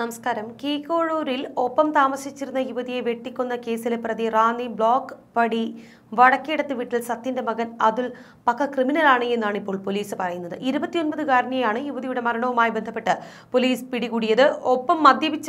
നമസ്കാരം കീക്കോഴൂരിൽ ഒപ്പം താമസിച്ചിരുന്ന യുവതിയെ വെട്ടിക്കൊന്ന കേസിലെ പ്രതി റാന്നി ബ്ലോക്ക് പടി വടക്കേടത്ത് വീട്ടിൽ സത്യന്റെ മകൻ അതുൽ പക്ക ക്രിമിനലാണ് എന്നാണ് ഇപ്പോൾ പോലീസ് പറയുന്നത് ഇരുപത്തിയൊൻപതുകാരനെയാണ് യുവതിയുടെ മരണവുമായി ബന്ധപ്പെട്ട് പോലീസ് പിടികൂടിയത് ഒപ്പം മദ്യപിച്ച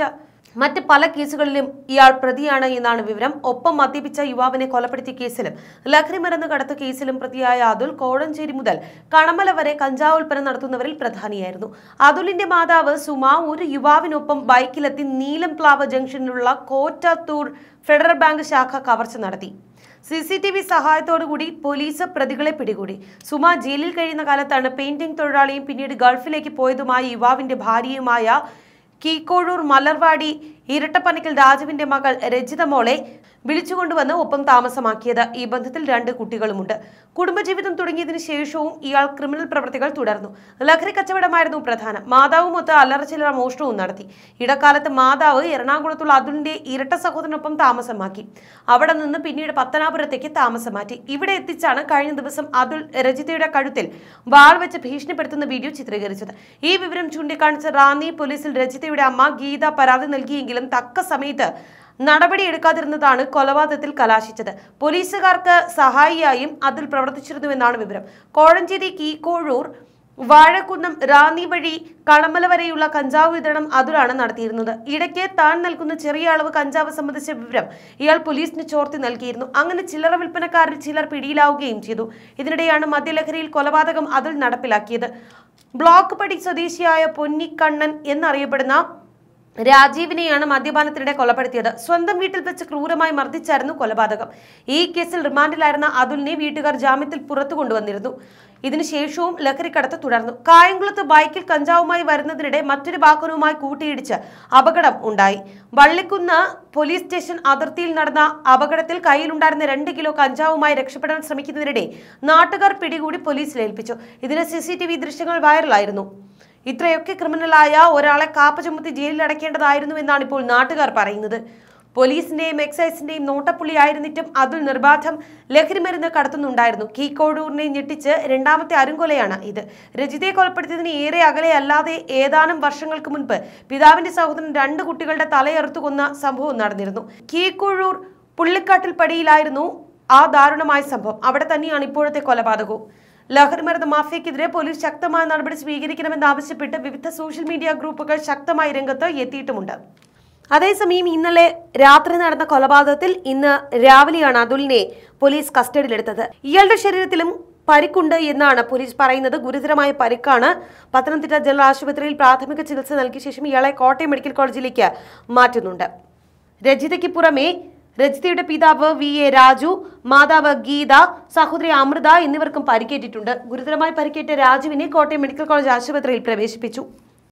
മറ്റ് പല കേസുകളിലും ഇയാൾ പ്രതിയാണ് എന്നാണ് വിവരം ഒപ്പം മദ്യപിച്ച യുവാവിനെ കൊലപ്പെടുത്തിയ കേസിലും ലഹരി മരുന്ന് കടത്ത് കേസിലും പ്രതിയായ അതുൽ കോഴഞ്ചേരി മുതൽ കണമല വരെ കഞ്ചാവ് ഉൽപ്പന്നം നടത്തുന്നവരിൽ പ്രധാനിയായിരുന്നു അതുലിന്റെ മാതാവ് സുമ ഒരു യുവാവിനൊപ്പം ബൈക്കിലെത്തി നീലംപ്ലാവ് ജംഗ്ഷനിലുള്ള കോറ്റത്തൂർ ഫെഡറൽ ബാങ്ക് ശാഖ കവർച്ച നടത്തി സി സി ടി വി സഹായത്തോടുകൂടി പോലീസ് പ്രതികളെ പിടികൂടി സുമ ജയിലിൽ കഴിയുന്ന കാലത്താണ് പെയിന്റിംഗ് തൊഴിലാളിയും പിന്നീട് ഗൾഫിലേക്ക് പോയതുമായ യുവാവിന്റെ ഭാര്യയുമായ കീക്കോഴൂർ മലർവാടി ഇരട്ടപ്പനിക്കൽ രാജുവിന്റെ മകൾ രജിത മോളെ വിളിച്ചുകൊണ്ടുവന്ന് ഒപ്പം താമസമാക്കിയത് ഈ ബന്ധത്തിൽ രണ്ട് കുട്ടികളുമുണ്ട് കുടുംബജീവിതം തുടങ്ങിയതിനു ശേഷവും ഇയാൾ ക്രിമിനൽ പ്രവൃത്തികൾ തുടർന്നു ലഹരി കച്ചവടമായിരുന്നു പ്രധാനം മാതാവുമൊത്ത് അല്ലറച്ചില്ലറ മോഷണവും നടത്തി ഇടക്കാലത്ത് മാതാവ് എറണാകുളത്തുള്ള അതുലിന്റെ ഇരട്ട സഹോദരനൊപ്പം താമസമാക്കി അവിടെ നിന്ന് പിന്നീട് പത്തനാപുരത്തേക്ക് താമസം മാറ്റി ഇവിടെ എത്തിച്ചാണ് കഴിഞ്ഞ ദിവസം അതുൽ രജിതയുടെ കഴുത്തിൽ വാൾ വെച്ച് ഭീഷണിപ്പെടുത്തുന്ന വീഡിയോ ചിത്രീകരിച്ചത് ഈ വിവരം ചൂണ്ടിക്കാണിച്ച റാന്നി പോലീസിൽ രജിതയുടെ അമ്മ ഗീത പരാതി നൽകിയെങ്കിലും എങ്കിലും തക്ക സമയത്ത് നടപടിയെടുക്കാതിരുന്നതാണ് കൊലപാതകത്തിൽ കലാശിച്ചത് പോലീസുകാർക്ക് സഹായിയായും അതിൽ പ്രവർത്തിച്ചിരുന്നുവെന്നാണ് വിവരം കോഴഞ്ചേരി കീക്കോഴൂർ വാഴക്കുന്നം റാന്നി വഴി കളമല വരെയുള്ള കഞ്ചാവ് വിതരണം അതുലാണ് നടത്തിയിരുന്നത് ഇടയ്ക്ക് താൻ നൽകുന്ന ചെറിയ അളവ് കഞ്ചാവ് സംബന്ധിച്ച വിവരം ഇയാൾ പോലീസിന് ചോർത്തി നൽകിയിരുന്നു അങ്ങനെ ചില്ലറ വിൽപ്പനക്കാരിൽ ചിലർ പിടിയിലാവുകയും ചെയ്തു ഇതിനിടെയാണ് മദ്യലഹരിയിൽ കൊലപാതകം അതിൽ നടപ്പിലാക്കിയത് ബ്ലോക്ക് പടി സ്വദേശിയായ പൊന്നിക്കണ്ണൻ എന്നറിയപ്പെടുന്ന രാജീവിനെയാണ് മദ്യപാനത്തിനിടെ കൊലപ്പെടുത്തിയത് സ്വന്തം വീട്ടിൽ വെച്ച് ക്രൂരമായി മർദ്ദിച്ചായിരുന്നു കൊലപാതകം ഈ കേസിൽ റിമാൻഡിലായിരുന്ന അതുലിനെ വീട്ടുകാർ ജാമ്യത്തിൽ പുറത്തു കൊണ്ടുവന്നിരുന്നു ഇതിനുശേഷവും ലഹരിക്കടത്ത് തുടർന്നു കായംകുളത്ത് ബൈക്കിൽ കഞ്ചാവുമായി വരുന്നതിനിടെ മറ്റൊരു വാഹനവുമായി കൂട്ടിയിടിച്ച് അപകടം ഉണ്ടായി വള്ളിക്കുന്ന് പോലീസ് സ്റ്റേഷൻ അതിർത്തിയിൽ നടന്ന അപകടത്തിൽ കയ്യിലുണ്ടായിരുന്ന രണ്ട് കിലോ കഞ്ചാവുമായി രക്ഷപ്പെടാൻ ശ്രമിക്കുന്നതിനിടെ നാട്ടുകാർ പിടികൂടി പോലീസിൽ ഏൽപ്പിച്ചു ഇതിന് സിസിടിവി ദൃശ്യങ്ങൾ വൈറലായിരുന്നു ഇത്രയൊക്കെ ക്രിമിനലായ ഒരാളെ കാപ്പ ചുമത്തി ജയിലിലടക്കേണ്ടതായിരുന്നു എന്നാണ് ഇപ്പോൾ നാട്ടുകാർ പറയുന്നത് പോലീസിന്റെയും എക്സൈസിന്റെയും നോട്ടപ്പുള്ളിയായിരുന്നിട്ടും അതിൽ നിർബാധം ലഹരിമരുന്ന് കടത്തുന്നുണ്ടായിരുന്നു കീക്കോടൂറിനെ ഞെട്ടിച്ച് രണ്ടാമത്തെ അരുങ്കൊലയാണ് ഇത് രജിതയെ കൊലപ്പെടുത്തിയതിന് ഏറെ അകലെയല്ലാതെ ഏതാനും വർഷങ്ങൾക്ക് മുൻപ് പിതാവിന്റെ സഹോദരൻ രണ്ട് കുട്ടികളുടെ തലയെറുത്തു കൊന്ന സംഭവം നടന്നിരുന്നു കീക്കോഴൂർ പുള്ളിക്കാട്ടിൽ പടിയിലായിരുന്നു ആ ദാരുണമായ സംഭവം അവിടെ തന്നെയാണ് ഇപ്പോഴത്തെ കൊലപാതകവും മരുന്ന് മാഫിയക്കെതിരെ പോലീസ് ശക്തമായ നടപടി ആവശ്യപ്പെട്ട് വിവിധ സോഷ്യൽ മീഡിയ ഗ്രൂപ്പുകൾ ശക്തമായി രംഗത്ത് എത്തിയിട്ടുമുണ്ട് അതേസമയം ഇന്നലെ രാത്രി നടന്ന കൊലപാതകത്തിൽ ഇന്ന് രാവിലെയാണ് അതുലിനെ പോലീസ് കസ്റ്റഡിയിലെടുത്തത് ഇയാളുടെ ശരീരത്തിലും പരിക്കുണ്ട് എന്നാണ് പോലീസ് പറയുന്നത് ഗുരുതരമായ പരിക്കാണ് പത്തനംതിട്ട ജനറൽ ആശുപത്രിയിൽ പ്രാഥമിക ചികിത്സ നൽകിയ ശേഷം ഇയാളെ കോട്ടയം മെഡിക്കൽ കോളേജിലേക്ക് മാറ്റുന്നുണ്ട് രജിതയ്ക്ക് പുറമെ രജിതയുടെ പിതാവ് വി എ രാജു മാതാവ് ഗീത സഹോദരി അമൃത എന്നിവർക്കും പരിക്കേറ്റിട്ടുണ്ട് ഗുരുതരമായി പരിക്കേറ്റ രാജുവിനെ കോട്ടയം മെഡിക്കൽ കോളേജ് ആശുപത്രിയിൽ പ്രവേശിപ്പിച്ചു